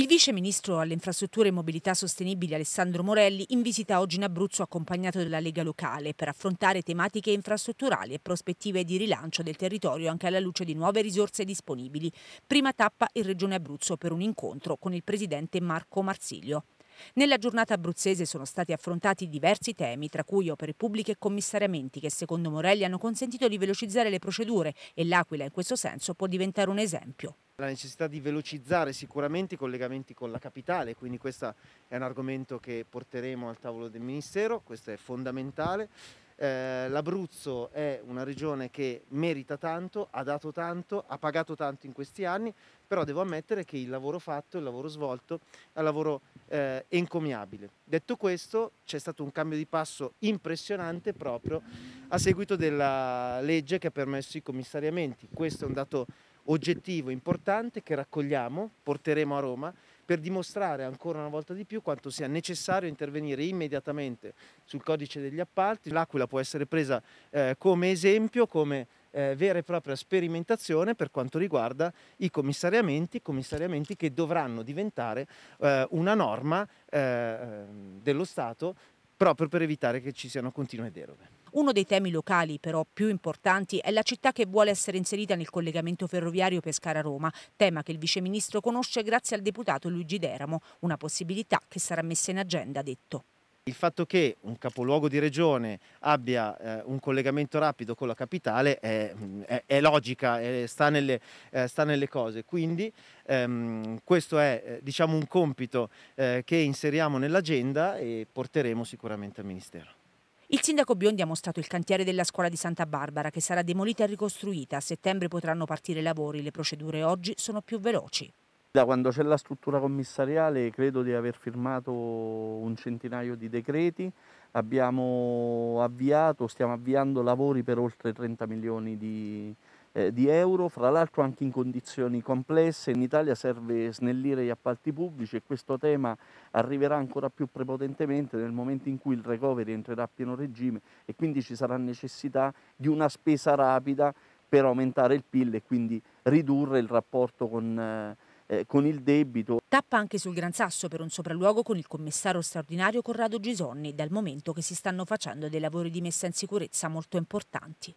Il vice ministro alle infrastrutture e mobilità sostenibili Alessandro Morelli in visita oggi in Abruzzo accompagnato dalla Lega locale per affrontare tematiche infrastrutturali e prospettive di rilancio del territorio anche alla luce di nuove risorse disponibili. Prima tappa in Regione Abruzzo per un incontro con il presidente Marco Marsiglio. Nella giornata abruzzese sono stati affrontati diversi temi, tra cui opere pubbliche e commissariamenti che secondo Morelli hanno consentito di velocizzare le procedure e l'Aquila in questo senso può diventare un esempio la necessità di velocizzare sicuramente i collegamenti con la capitale, quindi questo è un argomento che porteremo al tavolo del Ministero, questo è fondamentale. Eh, L'Abruzzo è una regione che merita tanto, ha dato tanto, ha pagato tanto in questi anni, però devo ammettere che il lavoro fatto, il lavoro svolto è un lavoro eh, encomiabile. Detto questo, c'è stato un cambio di passo impressionante proprio a seguito della legge che ha permesso i commissariamenti. Questo è un dato importante oggettivo importante che raccogliamo, porteremo a Roma per dimostrare ancora una volta di più quanto sia necessario intervenire immediatamente sul codice degli appalti. L'Aquila può essere presa eh, come esempio, come eh, vera e propria sperimentazione per quanto riguarda i commissariamenti, commissariamenti che dovranno diventare eh, una norma eh, dello Stato proprio per evitare che ci siano continue deroghe. Uno dei temi locali però più importanti è la città che vuole essere inserita nel collegamento ferroviario Pescara-Roma, tema che il viceministro conosce grazie al deputato Luigi Deramo, una possibilità che sarà messa in agenda, detto. Il fatto che un capoluogo di regione abbia eh, un collegamento rapido con la capitale è, mm, è, è logica, è, sta, nelle, eh, sta, nelle, cose. Quindi ehm, questo è eh, diciamo, un compito eh, che inseriamo nell'agenda e porteremo sicuramente al Ministero. Il sindaco Biondi ha mostrato il cantiere della scuola di Santa Barbara che sarà demolita e ricostruita. A settembre potranno partire i lavori, le procedure oggi sono più veloci. Da quando c'è la struttura commissariale credo di aver firmato un centinaio di decreti, abbiamo avviato, stiamo avviando lavori per oltre 30 milioni di, eh, di euro, fra l'altro anche in condizioni complesse. In Italia serve snellire gli appalti pubblici e questo tema arriverà ancora più prepotentemente nel momento in cui il recovery entrerà a pieno regime e quindi ci sarà necessità di una spesa rapida per aumentare il PIL e quindi ridurre il rapporto con... Eh, eh, con il debito. Tappa anche sul Gran Sasso per un sopralluogo con il commissario straordinario Corrado Gisonni, dal momento che si stanno facendo dei lavori di messa in sicurezza molto importanti.